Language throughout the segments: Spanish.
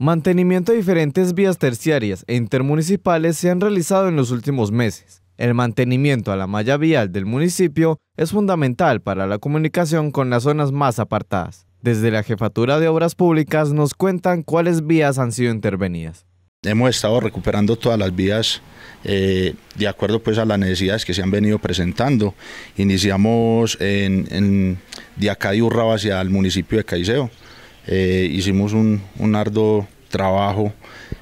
Mantenimiento de diferentes vías terciarias e intermunicipales se han realizado en los últimos meses. El mantenimiento a la malla vial del municipio es fundamental para la comunicación con las zonas más apartadas. Desde la Jefatura de Obras Públicas nos cuentan cuáles vías han sido intervenidas. Hemos estado recuperando todas las vías eh, de acuerdo pues a las necesidades que se han venido presentando. Iniciamos en, en, de hacia el municipio de Caiseo. Eh, hicimos un, arduo trabajo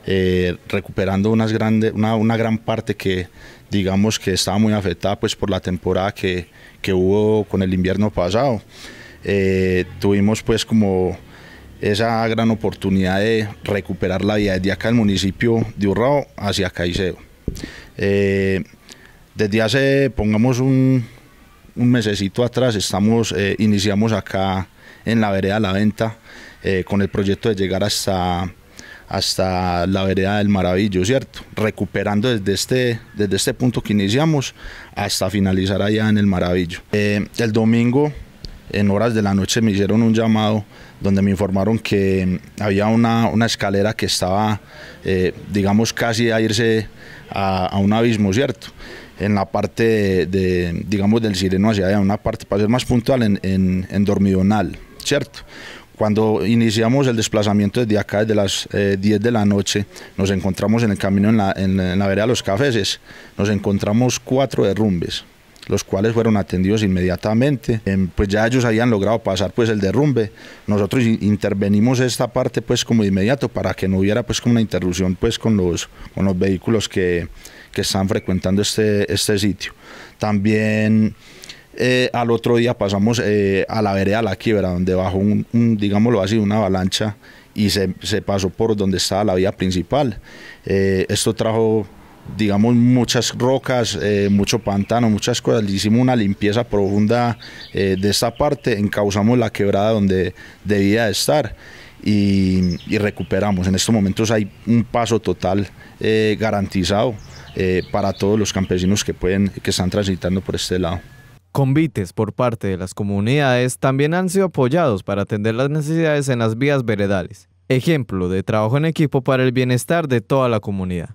eh, recuperando unas grande, una, una, gran parte que digamos que estaba muy afectada pues, por la temporada que, que hubo con el invierno pasado. Eh, tuvimos pues como esa gran oportunidad de recuperar la vida desde acá del municipio de Urrao hacia Caicedo, desde hace, pongamos un un mesecito atrás estamos, eh, iniciamos acá en la vereda La Venta eh, con el proyecto de llegar hasta, hasta la vereda del Maravillo, ¿cierto? Recuperando desde este, desde este punto que iniciamos hasta finalizar allá en el Maravillo. Eh, el domingo, en horas de la noche, me hicieron un llamado donde me informaron que había una, una escalera que estaba, digamos, casi a irse a, a un abismo, ¿cierto? en la parte de, digamos, del sireno hacia allá, una parte, para ser más puntual, en, en, en dormidonal, ¿cierto? Cuando iniciamos el desplazamiento desde acá, desde las 10 eh, de la noche, nos encontramos en el camino en la, en, la vereda de los cafeses, nos encontramos cuatro derrumbes, los cuales fueron atendidos inmediatamente. Em, pues ya ellos habían logrado pasar pues el derrumbe. Nosotros intervenimos esta parte pues como de inmediato para que no hubiera pues como una interrupción pues con los, con los vehículos que, que están frecuentando este, este sitio. También eh, al otro día pasamos eh, a la vereda La Quiebra, donde bajó un, digámoslo así, una avalancha y se, pasó por donde estaba la vía principal. Eh, esto trajo, digamos, muchas rocas, mucho pantano, muchas cosas. hicimos una limpieza profunda de esta parte, encauzamos la quebrada donde debía estar y, y recuperamos. En estos momentos hay un paso total garantizado. Eh, para todos los campesinos que, pueden, que están transitando por este lado. Convites por parte de las comunidades también han sido apoyados para atender las necesidades en las vías veredales, ejemplo de trabajo en equipo para el bienestar de toda la comunidad.